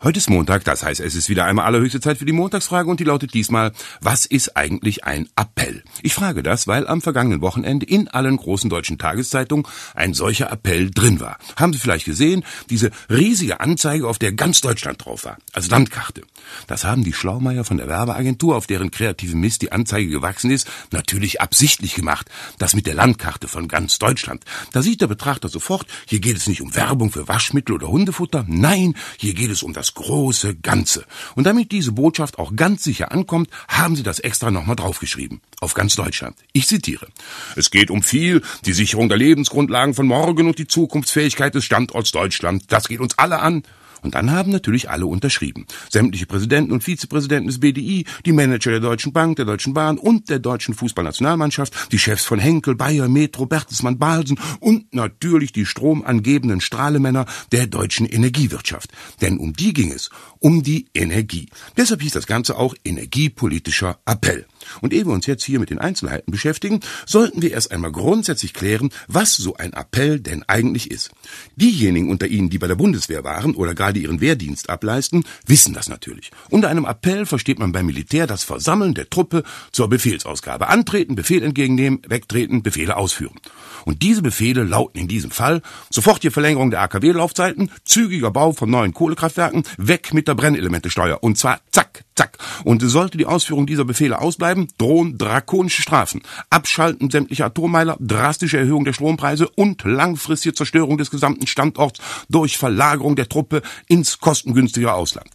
Heute ist Montag, das heißt, es ist wieder einmal allerhöchste Zeit für die Montagsfrage und die lautet diesmal, was ist eigentlich ein Appell? Ich frage das, weil am vergangenen Wochenende in allen großen deutschen Tageszeitungen ein solcher Appell drin war. Haben Sie vielleicht gesehen, diese riesige Anzeige, auf der ganz Deutschland drauf war, als Landkarte. Das haben die Schlaumeier von der Werbeagentur, auf deren kreativen Mist die Anzeige gewachsen ist, natürlich absichtlich gemacht. Das mit der Landkarte von ganz Deutschland. Da sieht der Betrachter sofort, hier geht es nicht um Werbung für Waschmittel oder Hundefutter, nein, hier geht es um das das große Ganze. Und damit diese Botschaft auch ganz sicher ankommt, haben sie das extra nochmal draufgeschrieben. Auf ganz Deutschland. Ich zitiere. Es geht um viel, die Sicherung der Lebensgrundlagen von morgen und die Zukunftsfähigkeit des Standorts Deutschland. Das geht uns alle an. Und dann haben natürlich alle unterschrieben. Sämtliche Präsidenten und Vizepräsidenten des BDI, die Manager der Deutschen Bank, der Deutschen Bahn und der deutschen Fußballnationalmannschaft, die Chefs von Henkel, Bayer, Metro, Bertelsmann, Balsen und natürlich die stromangebenden Strahlemänner der deutschen Energiewirtschaft. Denn um die ging es, um die Energie. Deshalb hieß das Ganze auch energiepolitischer Appell. Und ehe wir uns jetzt hier mit den Einzelheiten beschäftigen, sollten wir erst einmal grundsätzlich klären, was so ein Appell denn eigentlich ist. Diejenigen unter Ihnen, die bei der Bundeswehr waren oder gerade gerade ihren Wehrdienst ableisten, wissen das natürlich. Unter einem Appell versteht man beim Militär das Versammeln der Truppe zur Befehlsausgabe. Antreten, Befehl entgegennehmen, wegtreten, Befehle ausführen. Und diese Befehle lauten in diesem Fall sofortige Verlängerung der AKW-Laufzeiten, zügiger Bau von neuen Kohlekraftwerken, weg mit der Brennelementesteuer. Und zwar zack, Zack. Und sollte die Ausführung dieser Befehle ausbleiben, drohen drakonische Strafen. Abschalten sämtlicher Atommeiler, drastische Erhöhung der Strompreise und langfristige Zerstörung des gesamten Standorts durch Verlagerung der Truppe ins kostengünstige Ausland.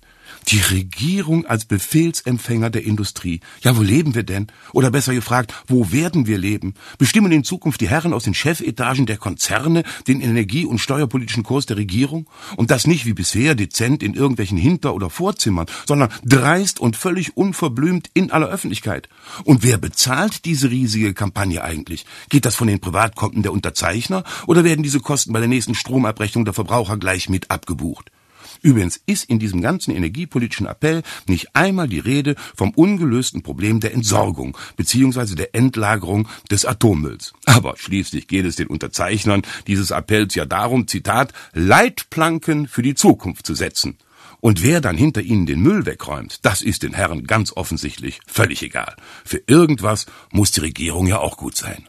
Die Regierung als Befehlsempfänger der Industrie. Ja, wo leben wir denn? Oder besser gefragt, wo werden wir leben? Bestimmen in Zukunft die Herren aus den Chefetagen der Konzerne den energie- und steuerpolitischen Kurs der Regierung? Und das nicht wie bisher dezent in irgendwelchen Hinter- oder Vorzimmern, sondern dreist und völlig unverblümt in aller Öffentlichkeit. Und wer bezahlt diese riesige Kampagne eigentlich? Geht das von den Privatkonten der Unterzeichner oder werden diese Kosten bei der nächsten Stromabrechnung der Verbraucher gleich mit abgebucht? Übrigens ist in diesem ganzen energiepolitischen Appell nicht einmal die Rede vom ungelösten Problem der Entsorgung bzw. der Endlagerung des Atommülls. Aber schließlich geht es den Unterzeichnern dieses Appells ja darum, Zitat, Leitplanken für die Zukunft zu setzen. Und wer dann hinter ihnen den Müll wegräumt, das ist den Herren ganz offensichtlich völlig egal. Für irgendwas muss die Regierung ja auch gut sein.